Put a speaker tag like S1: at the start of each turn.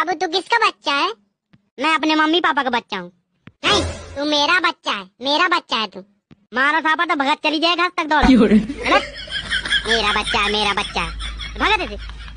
S1: बाबू तू किसका बच्चा है मैं अपने मम्मी पापा का बच्चा हूँ नहीं तू मेरा बच्चा है मेरा बच्चा है तू मारा थापा तो भगत चली जाएगा तक दौड़ मेरा बच्चा है मेरा बच्चा भगत है